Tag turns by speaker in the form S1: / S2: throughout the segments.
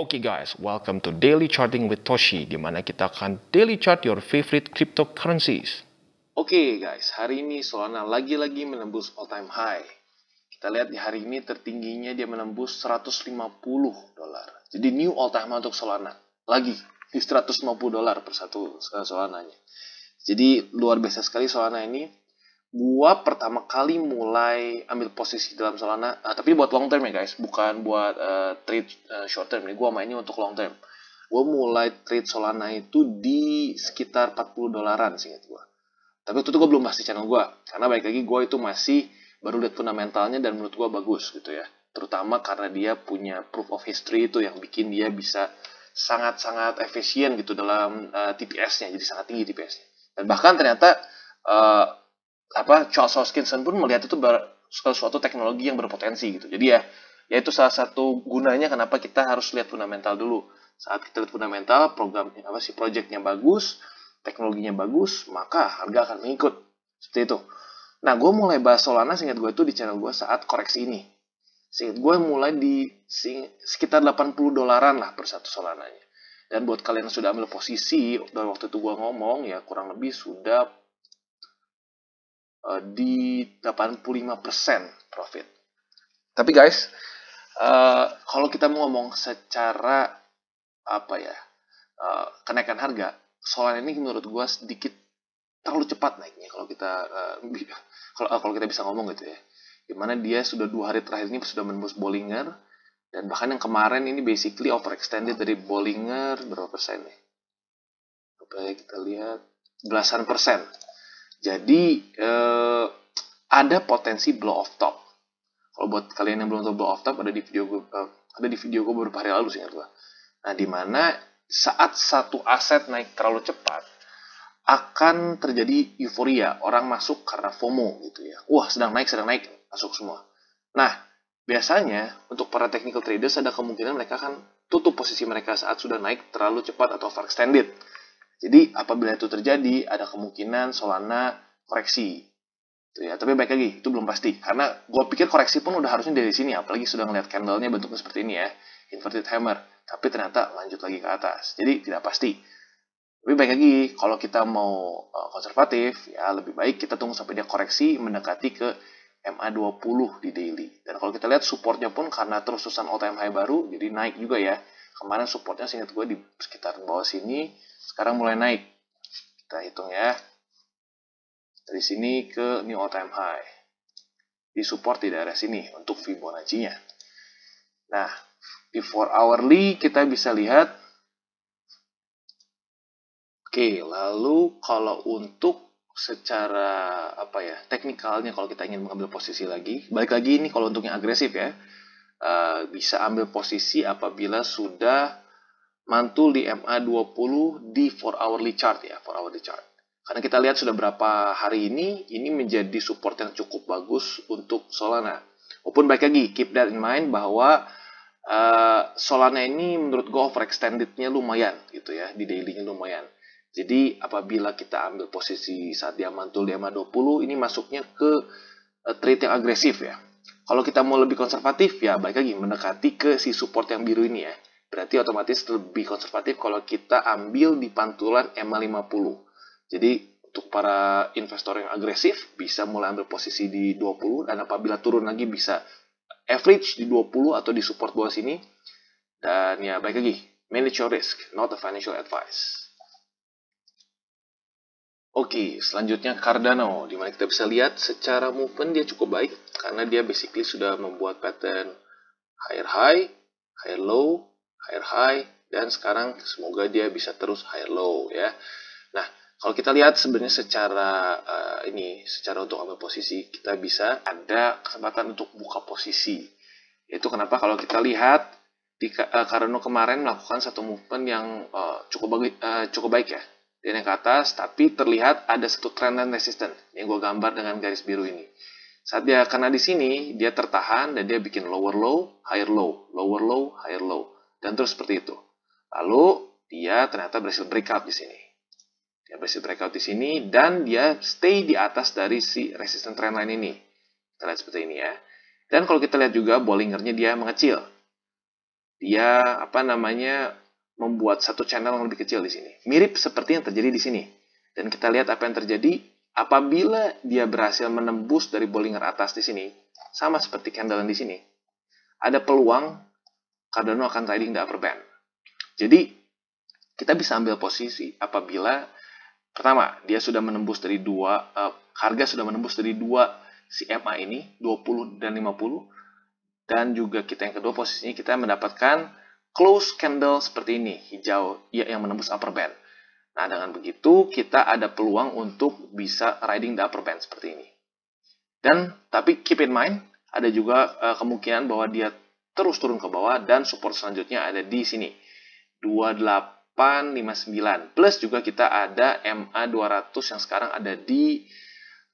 S1: Oke okay guys, welcome to Daily Charting with Toshi, di mana kita akan daily chart your favorite cryptocurrencies. Oke okay guys, hari ini Solana lagi-lagi menembus all time high. Kita lihat di hari ini tertingginya dia menembus 150 dolar. Jadi new all time untuk Solana. Lagi, di 150 dolar per satu eh, Solananya. Jadi luar biasa sekali Solana ini gua pertama kali mulai ambil posisi dalam Solana, uh, eh, tapi buat long term ya guys, bukan buat uh, trade uh, short term. Ini gua mainnya untuk long term. Gua mulai trade Solana itu di sekitar 40 dolaran sih gua. Tapi waktu itu gua belum masih channel gua, karena baik lagi gua itu masih baru lihat fundamentalnya dan menurut gua bagus gitu ya. Terutama karena dia punya proof of history itu yang bikin dia bisa sangat-sangat efisien gitu dalam uh, TPS-nya, jadi sangat tinggi TPS-nya. Dan bahkan ternyata uh, apa Charles Hoskinson pun melihat itu suatu teknologi yang berpotensi gitu. Jadi ya, ya itu salah satu gunanya kenapa kita harus lihat fundamental dulu. Saat kita lihat fundamental, program apa sih projectnya bagus, teknologinya bagus, maka harga akan mengikut. Seperti itu. Nah, gue mulai bahas Solana singkat gue itu di channel gue saat koreksi ini. Singkat gue mulai di sing, sekitar 80 dolaran lah per satu Solananya. Dan buat kalian yang sudah ambil posisi, dan waktu itu gue ngomong, ya kurang lebih sudah Eh, di 85% profit. Tapi guys, uh, kalau kita mau ngomong secara apa ya uh, kenaikan harga, Solana ini menurut gue sedikit terlalu cepat naiknya kalau kita uh, kalau uh, kalau kita bisa ngomong gitu ya. Gimana dia sudah dua hari terakhir ini sudah menembus Bollinger dan bahkan yang kemarin ini basically overextended dari Bollinger berapa persen nih? kita lihat belasan persen jadi uh, ada potensi blow off top. Kalau buat kalian yang belum tahu blow off top ada di video gue uh, ada di video gue beberapa hari lalu sih gue. Nah dimana saat satu aset naik terlalu cepat akan terjadi euforia orang masuk karena FOMO gitu ya. Wah sedang naik sedang naik masuk semua. Nah biasanya untuk para technical traders ada kemungkinan mereka akan tutup posisi mereka saat sudah naik terlalu cepat atau overextended. extended jadi apabila itu terjadi, ada kemungkinan Solana koreksi. Gitu ya, tapi baik lagi, itu belum pasti. Karena gue pikir koreksi pun udah harusnya dari sini, apalagi sudah ngeliat candlenya bentuknya seperti ini ya, inverted hammer. Tapi ternyata lanjut lagi ke atas, jadi tidak pasti. Tapi baik lagi, kalau kita mau eh, konservatif, ya lebih baik kita tunggu sampai dia koreksi mendekati ke MA20 di daily. Dan kalau kita lihat supportnya pun karena terus susan all high baru, jadi naik juga ya. Kemarin supportnya seingat gue di sekitar bawah sini, sekarang mulai naik. Kita hitung ya. Dari sini ke new all time high. Di support di daerah sini untuk Fibonacci-nya. Nah, di 4 hourly kita bisa lihat Oke, lalu kalau untuk secara apa ya teknikalnya kalau kita ingin mengambil posisi lagi, balik lagi ini kalau untuk yang agresif ya, eh, bisa ambil posisi apabila sudah mantul di MA20 di 4 hourly chart ya, 4 hourly chart. Karena kita lihat sudah berapa hari ini, ini menjadi support yang cukup bagus untuk Solana. Walaupun baik lagi, keep that in mind bahwa uh, Solana ini menurut gue overextended-nya lumayan gitu ya, di daily-nya lumayan. Jadi apabila kita ambil posisi saat dia mantul di MA20, ini masuknya ke uh, trade yang agresif ya. Kalau kita mau lebih konservatif, ya baik lagi mendekati ke si support yang biru ini ya. Berarti otomatis lebih konservatif kalau kita ambil di pantulan EMA 50. Jadi untuk para investor yang agresif bisa mulai ambil posisi di 20 dan apabila turun lagi bisa average di 20 atau di support bawah sini. Dan ya baik lagi, manage your risk, not a financial advice. Oke, selanjutnya Cardano, di mana kita bisa lihat secara movement dia cukup baik karena dia basically sudah membuat pattern higher high, higher low, higher high, dan sekarang semoga dia bisa terus higher low ya. Nah, kalau kita lihat sebenarnya secara uh, ini, secara untuk ambil posisi, kita bisa ada kesempatan untuk buka posisi. Itu kenapa kalau kita lihat di uh, Karno kemarin melakukan satu movement yang uh, cukup baik, uh, cukup baik ya. Dia naik ke atas, tapi terlihat ada satu trend dan resistance yang gue gambar dengan garis biru ini. Saat dia kena di sini, dia tertahan dan dia bikin lower low, higher low, lower low, higher low dan terus seperti itu. Lalu dia ternyata berhasil breakout di sini. Dia berhasil breakout di sini dan dia stay di atas dari si resisten trendline ini. Kita lihat seperti ini ya. Dan kalau kita lihat juga Bollingernya dia mengecil. Dia apa namanya membuat satu channel yang lebih kecil di sini. Mirip seperti yang terjadi di sini. Dan kita lihat apa yang terjadi apabila dia berhasil menembus dari Bollinger atas di sini. Sama seperti candle yang di sini. Ada peluang Cardano akan trading di upper band. Jadi kita bisa ambil posisi apabila pertama dia sudah menembus dari dua uh, harga sudah menembus dari dua si MA ini 20 dan 50 dan juga kita yang kedua posisinya kita mendapatkan close candle seperti ini hijau ya, yang menembus upper band. Nah dengan begitu kita ada peluang untuk bisa riding the upper band seperti ini. Dan tapi keep in mind ada juga uh, kemungkinan bahwa dia terus turun ke bawah dan support selanjutnya ada di sini 2859 plus juga kita ada MA 200 yang sekarang ada di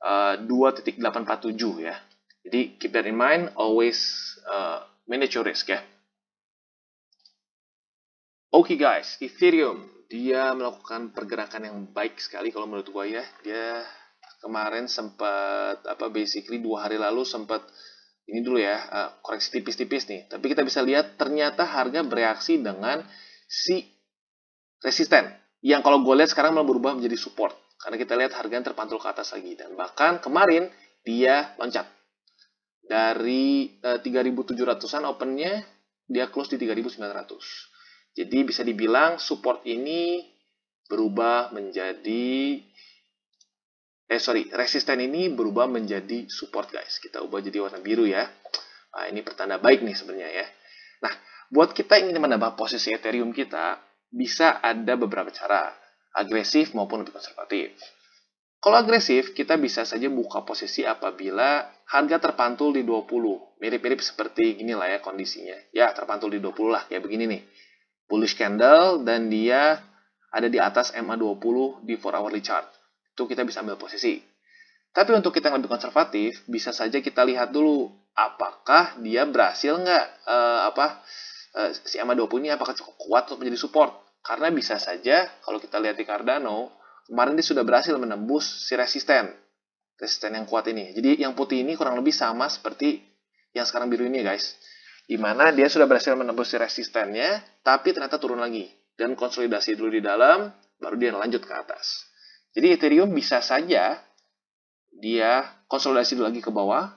S1: eh, uh, 2.847 ya jadi keep that in mind always uh, manage your risk ya oke okay guys Ethereum dia melakukan pergerakan yang baik sekali kalau menurut gue ya dia kemarin sempat apa basically dua hari lalu sempat ini dulu ya, eh, koreksi tipis-tipis nih. Tapi kita bisa lihat ternyata harga bereaksi dengan si resisten. Yang kalau gue lihat sekarang malah berubah menjadi support. Karena kita lihat harganya terpantul ke atas lagi. Dan bahkan kemarin dia loncat. Dari eh, uh, 3.700-an opennya, dia close di 3.900. Jadi bisa dibilang support ini berubah menjadi eh sorry, resisten ini berubah menjadi support guys. Kita ubah jadi warna biru ya. Nah, ini pertanda baik nih sebenarnya ya. Nah, buat kita ingin menambah posisi Ethereum kita, bisa ada beberapa cara, agresif maupun lebih konservatif. Kalau agresif, kita bisa saja buka posisi apabila harga terpantul di 20. Mirip-mirip seperti ginilah ya kondisinya. Ya, terpantul di 20 lah, kayak begini nih. Bullish candle dan dia ada di atas MA20 di 4 hourly chart itu kita bisa ambil posisi. Tapi untuk kita yang lebih konservatif, bisa saja kita lihat dulu apakah dia berhasil nggak uh, apa uh, si AMA20 ini apakah cukup kuat untuk menjadi support. Karena bisa saja kalau kita lihat di Cardano, kemarin dia sudah berhasil menembus si resisten. Resisten yang kuat ini. Jadi yang putih ini kurang lebih sama seperti yang sekarang biru ini ya, guys. Dimana dia sudah berhasil menembus si resistennya, tapi ternyata turun lagi. Dan konsolidasi dulu di dalam, baru dia lanjut ke atas. Jadi Ethereum bisa saja dia konsolidasi lagi ke bawah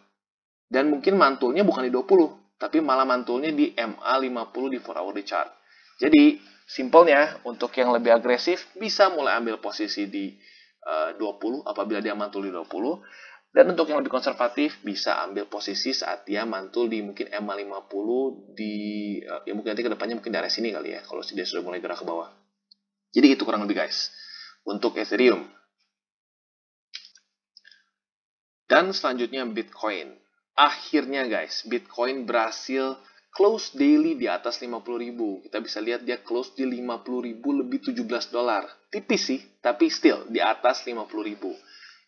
S1: dan mungkin mantulnya bukan di 20, tapi malah mantulnya di MA50 di 4 hour chart. Jadi simpelnya untuk yang lebih agresif bisa mulai ambil posisi di eh, uh, 20 apabila dia mantul di 20 dan untuk yang lebih konservatif bisa ambil posisi saat dia mantul di mungkin MA50 di uh, ya mungkin nanti kedepannya mungkin dari sini kali ya kalau dia sudah mulai gerak ke bawah. Jadi itu kurang lebih guys untuk Ethereum. Dan selanjutnya Bitcoin. Akhirnya guys, Bitcoin berhasil close daily di atas 50.000. Kita bisa lihat dia close di 50.000 lebih 17 dolar. Tipis sih, tapi still di atas 50.000.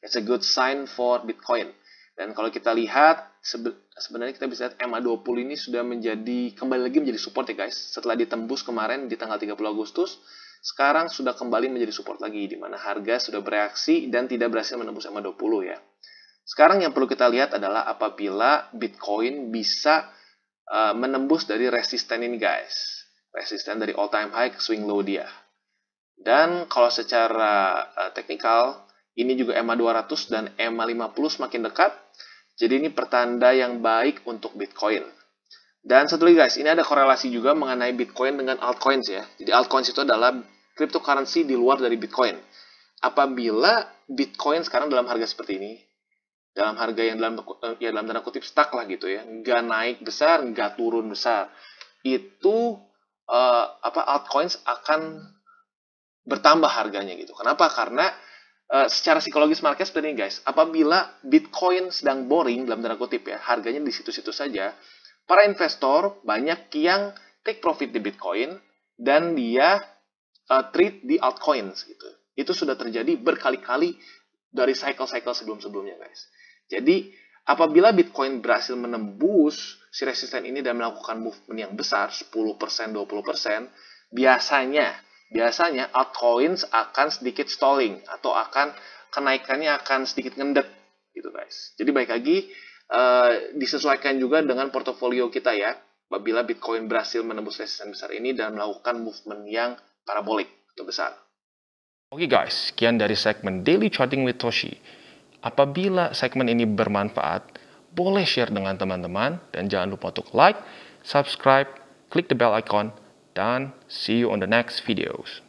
S1: It's a good sign for Bitcoin. Dan kalau kita lihat, sebenarnya kita bisa lihat MA20 ini sudah menjadi, kembali lagi menjadi support ya guys. Setelah ditembus kemarin di tanggal 30 Agustus, sekarang sudah kembali menjadi support lagi, di mana harga sudah bereaksi dan tidak berhasil menembus ma 20 ya. Sekarang yang perlu kita lihat adalah apabila Bitcoin bisa uh, menembus dari resisten ini guys. Resisten dari all time high ke swing low dia. Dan kalau secara uh, teknikal, ini juga ma 200 dan ma 50 semakin dekat. Jadi ini pertanda yang baik untuk Bitcoin. Dan satu lagi guys, ini ada korelasi juga mengenai Bitcoin dengan altcoins ya. Jadi altcoins itu adalah cryptocurrency di luar dari Bitcoin. Apabila Bitcoin sekarang dalam harga seperti ini, dalam harga yang dalam ya dalam tanda kutip stuck lah gitu ya, nggak naik besar, nggak turun besar, itu uh, apa altcoins akan bertambah harganya gitu. Kenapa? Karena Uh, secara psikologis market seperti ini guys, apabila Bitcoin sedang boring dalam tanda kutip ya, harganya di situ-situ saja, para investor banyak yang take profit di Bitcoin dan dia uh, trade di altcoins gitu. Itu sudah terjadi berkali-kali dari cycle-cycle sebelum-sebelumnya, guys. Jadi, apabila Bitcoin berhasil menembus si resisten ini dan melakukan movement yang besar 10%, 20%, biasanya biasanya altcoins akan sedikit stalling atau akan kenaikannya akan sedikit ngendek gitu, guys. Jadi baik lagi Eh, disesuaikan juga dengan portofolio kita ya. Apabila Bitcoin berhasil menembus resisten besar ini dan melakukan movement yang parabolik atau besar. Oke okay guys, sekian dari segmen Daily Charting with Toshi. Apabila segmen ini bermanfaat, boleh share dengan teman-teman dan jangan lupa untuk like, subscribe, klik the bell icon, dan see you on the next videos.